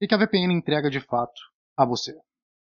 e que a VPN entrega de fato a você.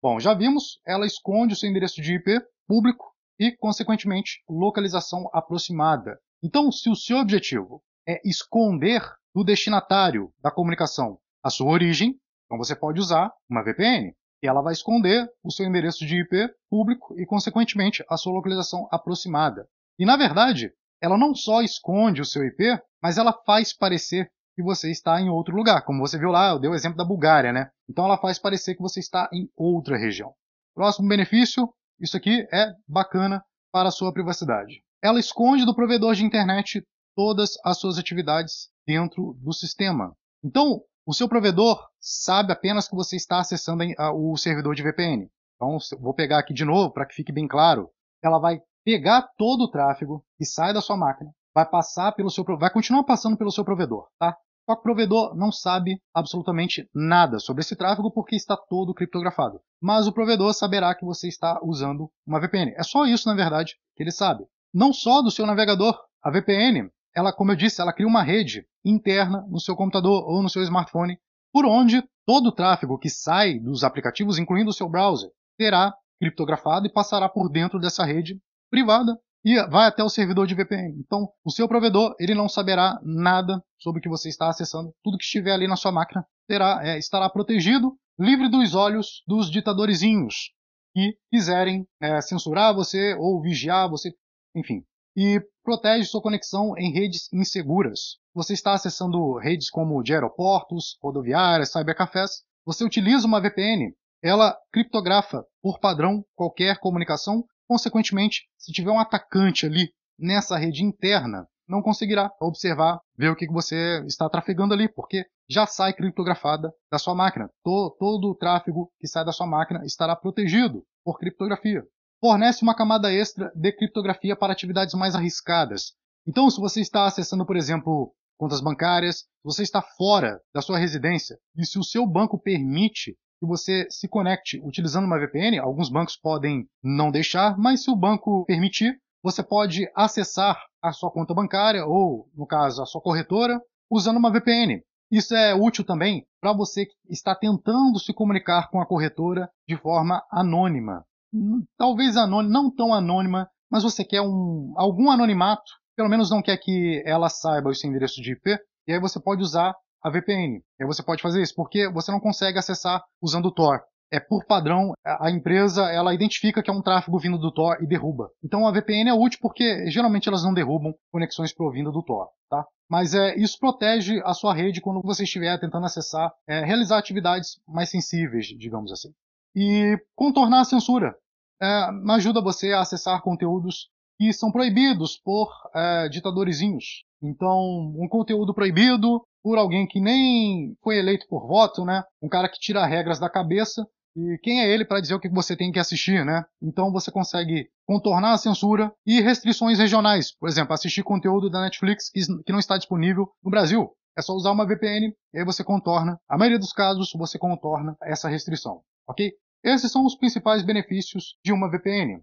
Bom, já vimos, ela esconde o seu endereço de IP público e, consequentemente, localização aproximada. Então, se o seu objetivo é esconder do destinatário da comunicação a sua origem, então você pode usar uma VPN. E ela vai esconder o seu endereço de IP público e, consequentemente, a sua localização aproximada. E, na verdade, ela não só esconde o seu IP, mas ela faz parecer que você está em outro lugar. Como você viu lá, eu dei o exemplo da Bulgária, né? Então ela faz parecer que você está em outra região. Próximo benefício, isso aqui é bacana para a sua privacidade. Ela esconde do provedor de internet todas as suas atividades dentro do sistema. Então, o seu provedor sabe apenas que você está acessando o servidor de VPN. Então, vou pegar aqui de novo para que fique bem claro. Ela vai pegar todo o tráfego que sai da sua máquina, vai passar pelo seu vai continuar passando pelo seu provedor, tá? Só que o provedor não sabe absolutamente nada sobre esse tráfego porque está todo criptografado. Mas o provedor saberá que você está usando uma VPN. É só isso, na verdade, que ele sabe. Não só do seu navegador. A VPN, ela, como eu disse, ela cria uma rede interna no seu computador ou no seu smartphone, por onde todo o tráfego que sai dos aplicativos, incluindo o seu browser, será criptografado e passará por dentro dessa rede privada e vai até o servidor de VPN. Então, o seu provedor ele não saberá nada sobre o que você está acessando. Tudo que estiver ali na sua máquina terá, é, estará protegido, livre dos olhos dos ditadorzinhos que quiserem é, censurar você ou vigiar você, enfim. E protege sua conexão em redes inseguras. Você está acessando redes como de aeroportos, rodoviárias, cybercafés. Você utiliza uma VPN, ela criptografa por padrão qualquer comunicação Consequentemente, se tiver um atacante ali nessa rede interna, não conseguirá observar, ver o que você está trafegando ali, porque já sai criptografada da sua máquina. Todo, todo o tráfego que sai da sua máquina estará protegido por criptografia. Fornece uma camada extra de criptografia para atividades mais arriscadas. Então, se você está acessando, por exemplo, contas bancárias, se você está fora da sua residência e se o seu banco permite que você se conecte utilizando uma VPN. Alguns bancos podem não deixar, mas se o banco permitir, você pode acessar a sua conta bancária ou, no caso, a sua corretora usando uma VPN. Isso é útil também para você que está tentando se comunicar com a corretora de forma anônima. Hum, talvez anônima, não tão anônima, mas você quer um, algum anonimato, pelo menos não quer que ela saiba o seu endereço de IP, e aí você pode usar a VPN. E é, você pode fazer isso, porque você não consegue acessar usando o Tor. É por padrão, a empresa ela identifica que é um tráfego vindo do Tor e derruba. Então a VPN é útil porque geralmente elas não derrubam conexões provindas do Tor, tá? Mas é, isso protege a sua rede quando você estiver tentando acessar, é, realizar atividades mais sensíveis, digamos assim. E contornar a censura. É, ajuda você a acessar conteúdos que são proibidos por é, ditadorezinhos. Então, um conteúdo proibido por alguém que nem foi eleito por voto, né? Um cara que tira regras da cabeça. E quem é ele para dizer o que você tem que assistir, né? Então você consegue contornar a censura e restrições regionais. Por exemplo, assistir conteúdo da Netflix que não está disponível no Brasil. É só usar uma VPN e aí você contorna. A maioria dos casos, você contorna essa restrição, ok? Esses são os principais benefícios de uma VPN.